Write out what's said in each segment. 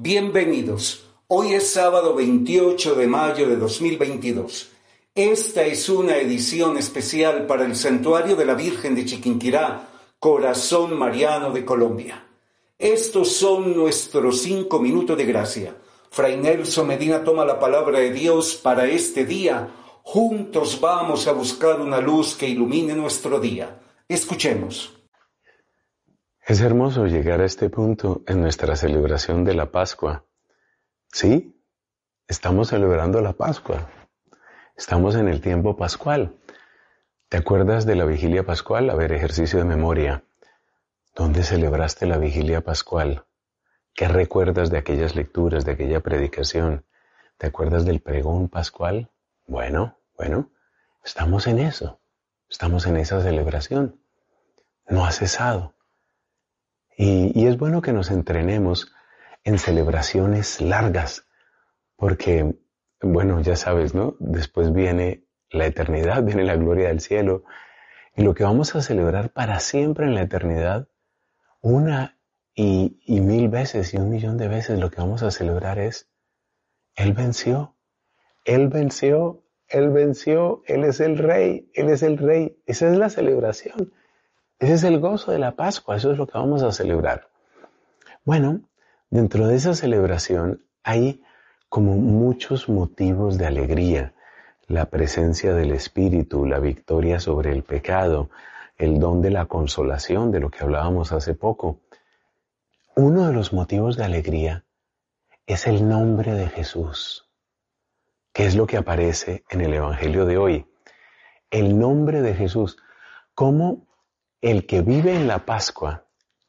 Bienvenidos. Hoy es sábado 28 de mayo de 2022. Esta es una edición especial para el Santuario de la Virgen de Chiquinquirá, Corazón Mariano de Colombia. Estos son nuestros cinco minutos de gracia. Fray Nelson Medina toma la palabra de Dios para este día. Juntos vamos a buscar una luz que ilumine nuestro día. Escuchemos. Es hermoso llegar a este punto en nuestra celebración de la Pascua. Sí, estamos celebrando la Pascua. Estamos en el tiempo pascual. ¿Te acuerdas de la vigilia pascual? A ver, ejercicio de memoria. ¿Dónde celebraste la vigilia pascual? ¿Qué recuerdas de aquellas lecturas, de aquella predicación? ¿Te acuerdas del pregón pascual? Bueno, bueno, estamos en eso. Estamos en esa celebración. No ha cesado. Y, es bueno que nos entrenemos en celebraciones largas, porque, bueno, ya sabes, ¿no? Después viene la eternidad, viene la gloria del cielo, y lo que vamos a celebrar para siempre en la eternidad, una y, y mil veces y un millón de veces lo que vamos a celebrar es, Él venció, Él venció, Él venció, Él es el rey, Él es el rey, esa es la celebración. Ese es el gozo de la Pascua, eso es lo que vamos a celebrar. Bueno, dentro de esa celebración hay como muchos motivos de alegría. La presencia del Espíritu, la victoria sobre el pecado, el don de la consolación de lo que hablábamos hace poco. Uno de los motivos de alegría es el nombre de Jesús, que es lo que aparece en el Evangelio de hoy. El nombre de Jesús. ¿Cómo el que vive en la Pascua,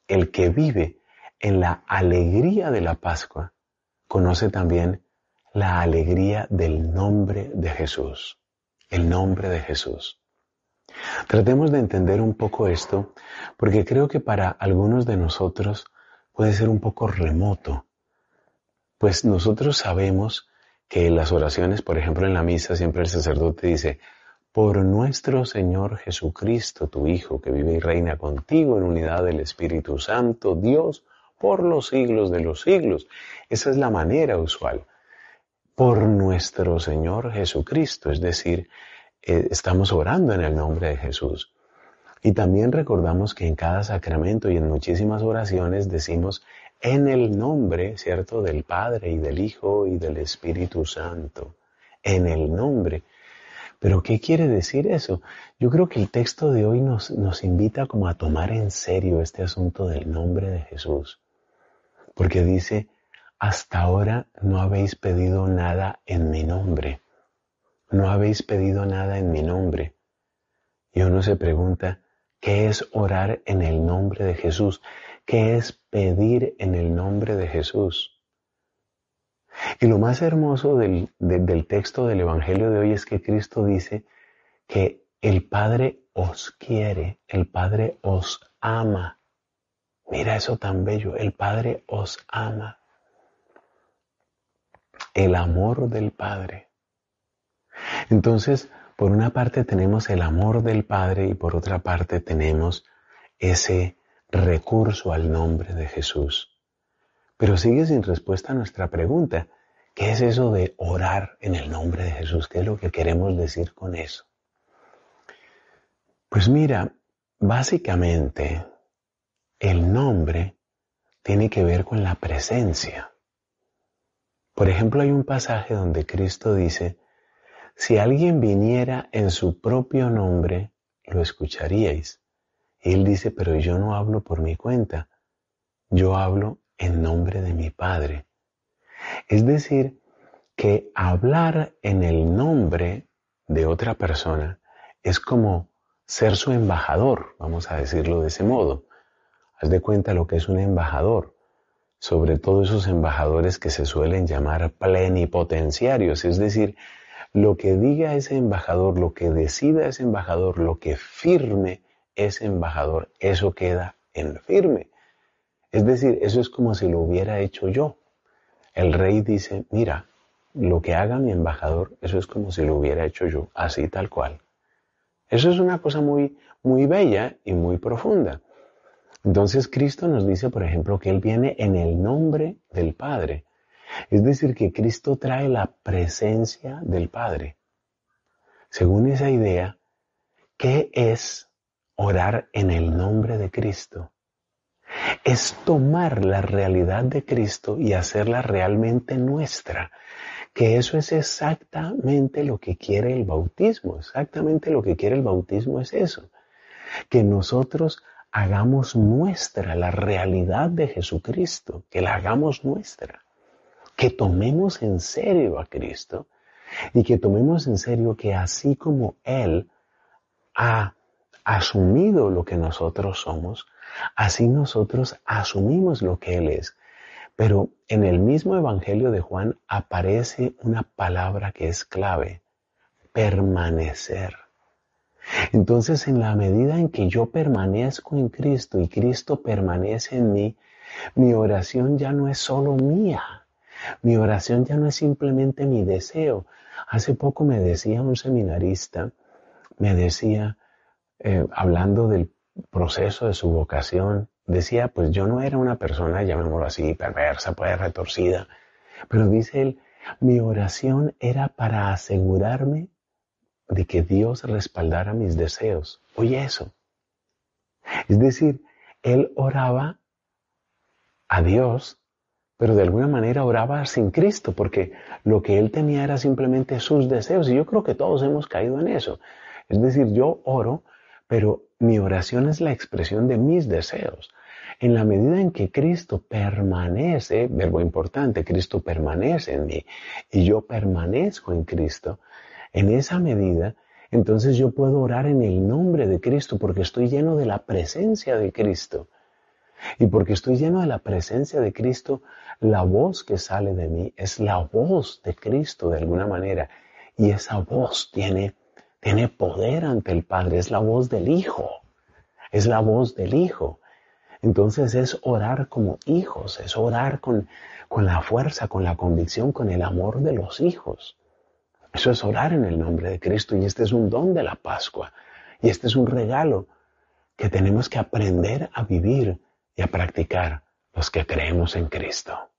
el que vive en la alegría de la Pascua, conoce también la alegría del nombre de Jesús, el nombre de Jesús. Tratemos de entender un poco esto, porque creo que para algunos de nosotros puede ser un poco remoto, pues nosotros sabemos que en las oraciones, por ejemplo en la misa, siempre el sacerdote dice, por nuestro Señor Jesucristo, tu Hijo, que vive y reina contigo en unidad del Espíritu Santo, Dios, por los siglos de los siglos. Esa es la manera usual. Por nuestro Señor Jesucristo, es decir, eh, estamos orando en el nombre de Jesús. Y también recordamos que en cada sacramento y en muchísimas oraciones decimos en el nombre, ¿cierto?, del Padre y del Hijo y del Espíritu Santo. En el nombre. Pero ¿qué quiere decir eso? Yo creo que el texto de hoy nos, invita como a tomar en serio este asunto del nombre de Jesús. Porque dice, hasta ahora no habéis pedido nada en mi nombre. No habéis pedido nada en mi nombre. Y uno se pregunta, ¿qué es orar en el nombre de Jesús? ¿Qué es pedir en el nombre de Jesús? Y lo más hermoso del, del texto del Evangelio de hoy es que Cristo dice que el Padre os quiere, el Padre os ama. Mira eso tan bello, el Padre os ama. El amor del Padre. Entonces, por una parte tenemos el amor del Padre y por otra parte tenemos ese recurso al nombre de Jesús. Pero sigue sin respuesta a nuestra pregunta. ¿Qué es eso de orar en el nombre de Jesús? ¿Qué es lo que queremos decir con eso? Pues mira, básicamente el nombre tiene que ver con la presencia. Por ejemplo, hay un pasaje donde Cristo dice, si alguien viniera en su propio nombre, lo escucharíais. Y él dice, pero yo no hablo por mi cuenta, yo hablo en nombre de mi Padre. Es decir, que hablar en el nombre de otra persona es como ser su embajador, vamos a decirlo de ese modo. Haz de cuenta lo que es un embajador, sobre todo esos embajadores que se suelen llamar plenipotenciarios, es decir, lo que diga ese embajador, lo que decida ese embajador, lo que firme ese embajador, eso queda en firme. Es decir, eso es como si lo hubiera hecho yo. El rey dice, mira, lo que haga mi embajador, eso es como si lo hubiera hecho yo, así tal cual. Eso es una cosa muy, muy bella y muy profunda. Entonces Cristo nos dice, por ejemplo, que Él viene en el nombre del Padre. Es decir, que Cristo trae la presencia del Padre. Según esa idea, ¿qué es orar en el nombre de Cristo? es tomar la realidad de Cristo y hacerla realmente nuestra. Que eso es exactamente lo que quiere el bautismo, exactamente lo que quiere el bautismo es eso. Que nosotros hagamos nuestra la realidad de Jesucristo, que la hagamos nuestra, que tomemos en serio a Cristo y que tomemos en serio que así como Él ha asumido lo que nosotros somos, así nosotros asumimos lo que Él es. Pero en el mismo Evangelio de Juan aparece una palabra que es clave, permanecer. Entonces, en la medida en que yo permanezco en Cristo y Cristo permanece en mí, mi oración ya no es solo mía. Mi oración ya no es simplemente mi deseo. Hace poco me decía un seminarista, me decía, eh, hablando del proceso de su vocación, decía, pues yo no era una persona, llamémoslo así, perversa, pues retorcida, pero dice él, mi oración era para asegurarme de que Dios respaldara mis deseos. Oye eso. Es decir, él oraba a Dios, pero de alguna manera oraba sin Cristo, porque lo que él tenía era simplemente sus deseos. Y yo creo que todos hemos caído en eso. Es decir, yo oro pero mi oración es la expresión de mis deseos. En la medida en que Cristo permanece, verbo importante, Cristo permanece en mí y yo permanezco en Cristo, en esa medida, entonces yo puedo orar en el nombre de Cristo porque estoy lleno de la presencia de Cristo. Y porque estoy lleno de la presencia de Cristo, la voz que sale de mí es la voz de Cristo de alguna manera. Y esa voz tiene tiene poder ante el Padre, es la voz del Hijo, es la voz del Hijo. Entonces es orar como hijos, es orar con, la fuerza, con la convicción, con el amor de los hijos. Eso es orar en el nombre de Cristo y este es un don de la Pascua y este es un regalo que tenemos que aprender a vivir y a practicar los que creemos en Cristo.